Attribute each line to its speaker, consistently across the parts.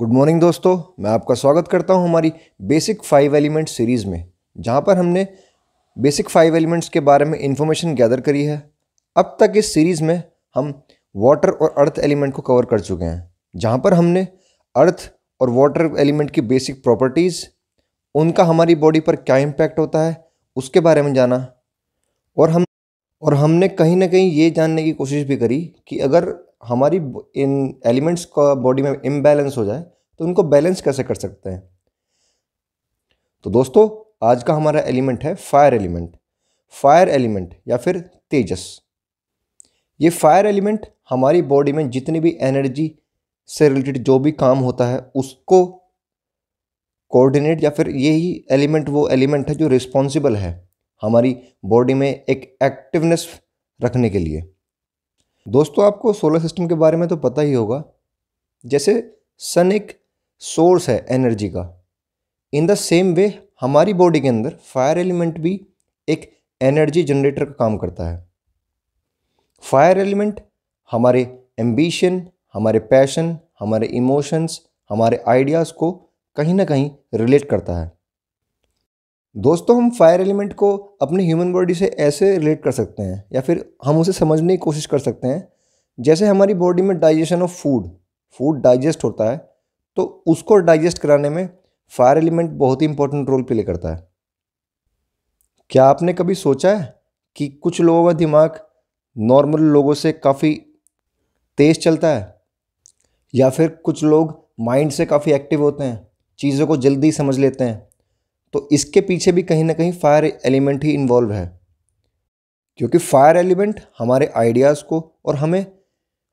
Speaker 1: good morning दोस्तों मैं आपका स्वागत करता हूं हमारी बेसिक फाइव एलिमेंट सीरीज़ में जहां पर हमने बेसिक फाइव एलिमेंट्स के बारे में इन्फॉर्मेशन गैदर करी है अब तक इस सीरीज़ में हम वाटर और अर्थ एलिमेंट को कवर कर चुके हैं जहां पर हमने अर्थ और वाटर एलिमेंट की बेसिक प्रॉपर्टीज़ उनका हमारी बॉडी पर क्या इम्पैक्ट होता है उसके बारे में जाना और हम और हमने कहीं ना कहीं ये जानने की कोशिश भी करी कि अगर हमारी इन एलिमेंट्स का बॉडी में इम्बैलेंस हो जाए तो उनको बैलेंस कैसे कर सकते हैं तो दोस्तों आज का हमारा एलिमेंट है फायर एलिमेंट फायर एलिमेंट या फिर तेजस ये फायर एलिमेंट हमारी बॉडी में जितनी भी एनर्जी से रिलेटेड जो भी काम होता है उसको कोऑर्डिनेट या फिर यही एलिमेंट वो एलिमेंट है जो रिस्पॉन्सिबल है हमारी बॉडी में एक एक्टिवनेस रखने के लिए दोस्तों आपको सोलर सिस्टम के बारे में तो पता ही होगा जैसे सन एक सोर्स है एनर्जी का इन द सेम वे हमारी बॉडी के अंदर फायर एलिमेंट भी एक एनर्जी जनरेटर का काम करता है फायर एलिमेंट हमारे एम्बिशन हमारे पैशन हमारे इमोशंस हमारे आइडियाज़ को कहीं ना कहीं रिलेट करता है दोस्तों हम फायर एलिमेंट को अपनी ह्यूमन बॉडी से ऐसे रिलेट कर सकते हैं या फिर हम उसे समझने की कोशिश कर सकते हैं जैसे हमारी बॉडी में digestion of food food digest होता है तो उसको डाइजेस्ट कराने में फायर एलिमेंट बहुत ही इंपॉर्टेंट रोल प्ले करता है क्या आपने कभी सोचा है कि कुछ लोगों का दिमाग नॉर्मल लोगों से काफ़ी तेज़ चलता है या फिर कुछ लोग माइंड से काफ़ी एक्टिव होते हैं चीज़ों को जल्दी समझ लेते हैं तो इसके पीछे भी कहीं ना कहीं फायर एलिमेंट ही इन्वॉल्व है क्योंकि फायर एलिमेंट हमारे आइडियाज़ को और हमें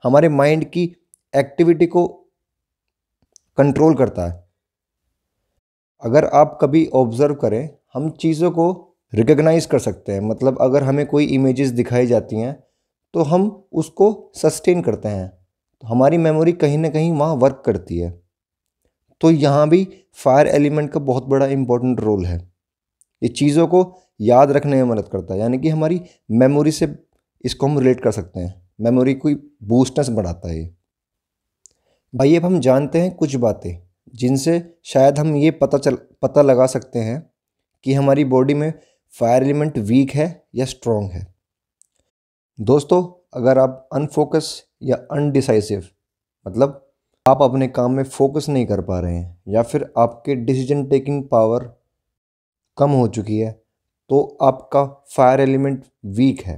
Speaker 1: हमारे माइंड की एक्टिविटी को कंट्रोल करता है अगर आप कभी ऑब्ज़र्व करें हम चीज़ों को रिकग्नाइज कर सकते हैं मतलब अगर हमें कोई इमेजेस दिखाई जाती हैं तो हम उसको सस्टेन करते हैं तो हमारी मेमोरी कहीं ना कहीं वहाँ वर्क करती है तो यहाँ भी फायर एलिमेंट का बहुत बड़ा इंपॉर्टेंट रोल है ये चीज़ों को याद रखने में मदद करता है यानी कि हमारी मेमोरी से इसको हम रिलेट कर सकते हैं मेमोरी कोई बूस्टनेस बढ़ाता है भाई अब हम जानते हैं कुछ बातें जिनसे शायद हम ये पता चल पता लगा सकते हैं कि हमारी बॉडी में फायर एलिमेंट वीक है या स्ट्रॉन्ग है दोस्तों अगर आप अनफोकस या अनडिसाइसिव मतलब आप अपने काम में फोकस नहीं कर पा रहे हैं या फिर आपके डिसीजन टेकिंग पावर कम हो चुकी है तो आपका फायर एलिमेंट वीक है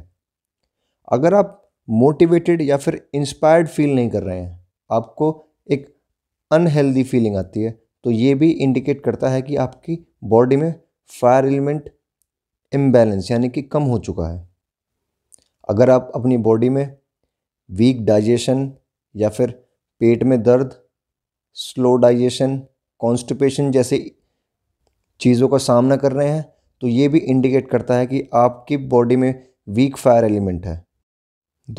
Speaker 1: अगर आप मोटिवेटेड या फिर इंस्पायर्ड फील नहीं कर रहे हैं आपको एक अनहेल्दी फीलिंग आती है तो ये भी इंडिकेट करता है कि आपकी बॉडी में फायर एलिमेंट इम्बेलेंस यानी कि कम हो चुका है अगर आप अपनी बॉडी में वीक डाइजेशन या फिर पेट में दर्द स्लो डाइजेशन कॉन्स्टिपेशन जैसे चीज़ों का सामना कर रहे हैं तो ये भी इंडिकेट करता है कि आपकी बॉडी में वीक फायर एलिमेंट है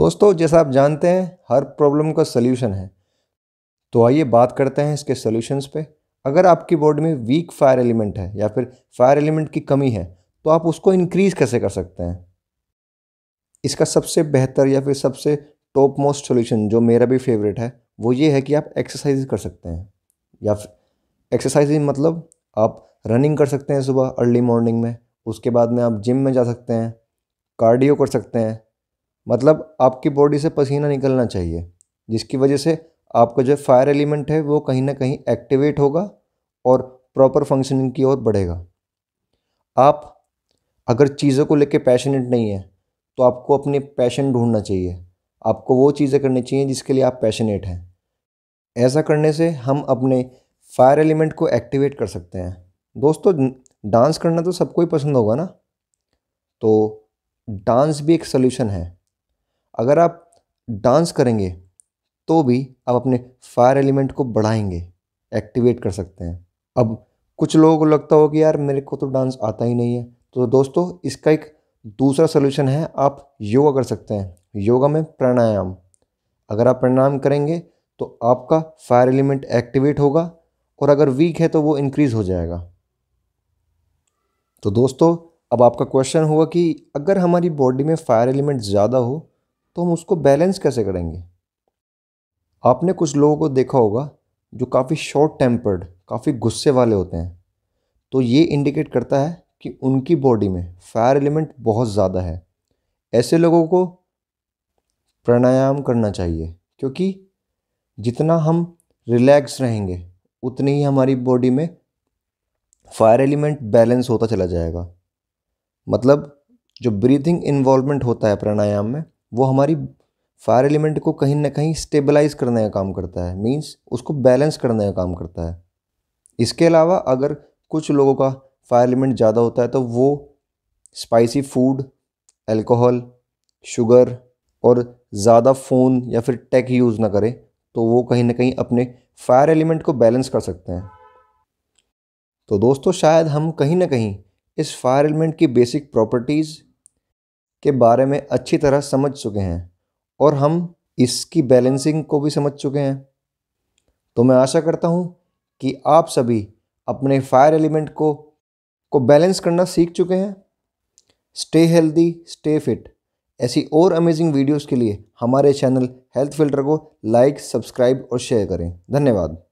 Speaker 1: दोस्तों जैसा आप जानते हैं हर प्रॉब्लम का सल्यूशन है तो आइए बात करते हैं इसके सल्यूशंस पे अगर आपकी बॉडी में वीक फायर एलिमेंट है या फिर फायर एलिमेंट की कमी है तो आप उसको इंक्रीज़ कैसे कर सकते हैं इसका सबसे बेहतर या फिर सबसे टॉप मोस्ट सोल्यूशन जो मेरा भी फेवरेट है वो ये है कि आप एक्सरसाइज कर सकते हैं या एक्सरसाइज मतलब आप रनिंग कर सकते हैं सुबह अर्ली मॉर्निंग में उसके बाद में आप जिम में जा सकते हैं कार्डियो कर सकते हैं मतलब आपकी बॉडी से पसीना निकलना चाहिए जिसकी वजह से आपका जो फायर एलिमेंट है वो कहीं ना कहीं एक्टिवेट होगा और प्रॉपर फंक्शनिंग की ओर बढ़ेगा आप अगर चीज़ों को लेके पैशनेट नहीं है तो आपको अपने पैशन ढूंढना चाहिए आपको वो चीज़ें करनी चाहिए जिसके लिए आप पैशनेट हैं ऐसा करने से हम अपने फायर एलिमेंट को एक्टिवेट कर सकते हैं दोस्तों डांस करना तो सबको ही पसंद होगा ना तो डांस भी एक सोल्यूशन है अगर आप डांस करेंगे तो भी आप अपने फायर एलिमेंट को बढ़ाएंगे एक्टिवेट कर सकते हैं अब कुछ लोगों को लगता हो कि यार मेरे को तो डांस आता ही नहीं है तो दोस्तों इसका एक दूसरा सोल्यूशन है आप योगा कर सकते हैं योगा में प्राणायाम अगर आप प्राणायाम करेंगे तो आपका फायर एलिमेंट एक्टिवेट होगा और अगर वीक है तो वो इंक्रीज़ हो जाएगा तो दोस्तों अब आपका क्वेश्चन होगा कि अगर हमारी बॉडी में फायर एलिमेंट ज़्यादा हो तो हम उसको बैलेंस कैसे करेंगे आपने कुछ लोगों को देखा होगा जो काफ़ी शॉर्ट टेम्पर्ड काफ़ी गुस्से वाले होते हैं तो ये इंडिकेट करता है कि उनकी बॉडी में फायर एलिमेंट बहुत ज़्यादा है ऐसे लोगों को प्राणायाम करना चाहिए क्योंकि जितना हम रिलैक्स रहेंगे उतनी ही हमारी बॉडी में फायर एलिमेंट बैलेंस होता चला जाएगा मतलब जो ब्रीथिंग इन्वॉल्वमेंट होता है प्राणायाम में वो हमारी फायर एलिमेंट को कहीं ना कहीं स्टेबलाइज करने का काम करता है मींस उसको बैलेंस करने का काम करता है इसके अलावा अगर कुछ लोगों का फायर एलिमेंट ज़्यादा होता है तो वो स्पाइसी फूड अल्कोहल शुगर और ज़्यादा फ़ोन या फिर टेक यूज़ ना करें तो वो कहीं ना कहीं अपने फायर एलिमेंट को बैलेंस कर सकते हैं तो दोस्तों शायद हम कहीं ना कहीं इस फायर एलिमेंट की बेसिक प्रॉपर्टीज़ के बारे में अच्छी तरह समझ चुके हैं और हम इसकी बैलेंसिंग को भी समझ चुके हैं तो मैं आशा करता हूँ कि आप सभी अपने फायर एलिमेंट को को बैलेंस करना सीख चुके हैं स्टे हेल्दी स्टे फिट ऐसी और अमेजिंग वीडियोस के लिए हमारे चैनल हेल्थ फिल्टर को लाइक सब्सक्राइब और शेयर करें धन्यवाद